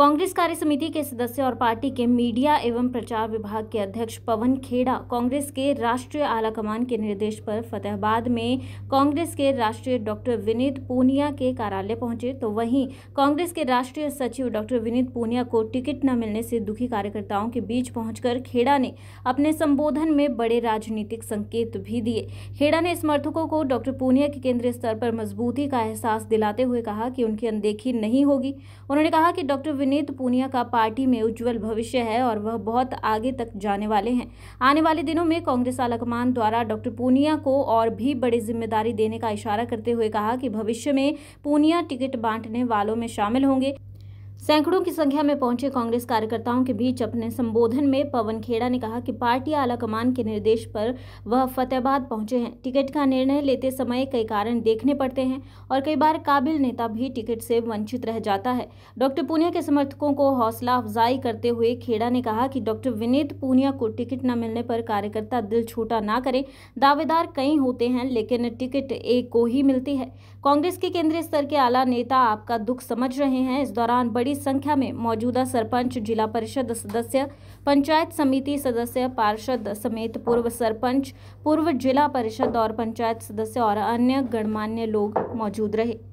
कांग्रेस कार्य समिति के सदस्य और पार्टी के मीडिया एवं प्रचार विभाग के अध्यक्ष पवन खेड़ा कांग्रेस के राष्ट्रीय आलाकमान के निर्देश पर फतेहाबाद में कांग्रेस के राष्ट्रीय डॉक्टर विनीत पूनिया के कार्यालय पहुंचे तो वहीं कांग्रेस के राष्ट्रीय सचिव डॉक्टर विनीत पूनिया को टिकट न मिलने से दुखी कार्यकर्ताओं के बीच पहुंचकर खेड़ा ने अपने संबोधन में बड़े राजनीतिक संकेत भी दिए खेड़ा ने समर्थकों को डॉक्टर पूनिया के केंद्रीय स्तर पर मजबूती का एहसास दिलाते हुए कहा कि उनकी अनदेखी नहीं होगी उन्होंने कहा कि डॉक्टर विनीत पूनिया का पार्टी में उज्जवल भविष्य है और वह बहुत आगे तक जाने वाले हैं आने वाले दिनों में कांग्रेस आलाकमान द्वारा डॉक्टर पूनिया को और भी बड़ी जिम्मेदारी देने का इशारा करते हुए कहा कि भविष्य में पूनिया टिकट बांटने वालों में शामिल होंगे सैकड़ों की संख्या में पहुंचे कांग्रेस कार्यकर्ताओं के बीच अपने संबोधन में पवन खेड़ा ने कहा कि पार्टी आलाकमान के निर्देश पर वह फतेहाबाद पहुंचे हैं टिकट का निर्णय लेते समय कई कारण देखने पड़ते हैं और कई बार काबिल नेता भी टिकट से वंचित रह जाता है डॉक्टर पूनिया के समर्थकों को हौसला अफजाई करते हुए खेड़ा ने कहा कि डॉक्टर विनीत पूनिया को टिकट न मिलने पर कार्यकर्ता दिल छोटा ना करें दावेदार कई होते हैं लेकिन टिकट एक को ही मिलती है कांग्रेस के केंद्रीय स्तर के आला नेता आपका दुख समझ रहे हैं इस दौरान बड़ी बड़ी संख्या में मौजूदा सरपंच जिला परिषद सदस्य पंचायत समिति सदस्य पार्षद समेत पूर्व सरपंच पूर्व जिला परिषद और पंचायत सदस्य और अन्य गणमान्य लोग मौजूद रहे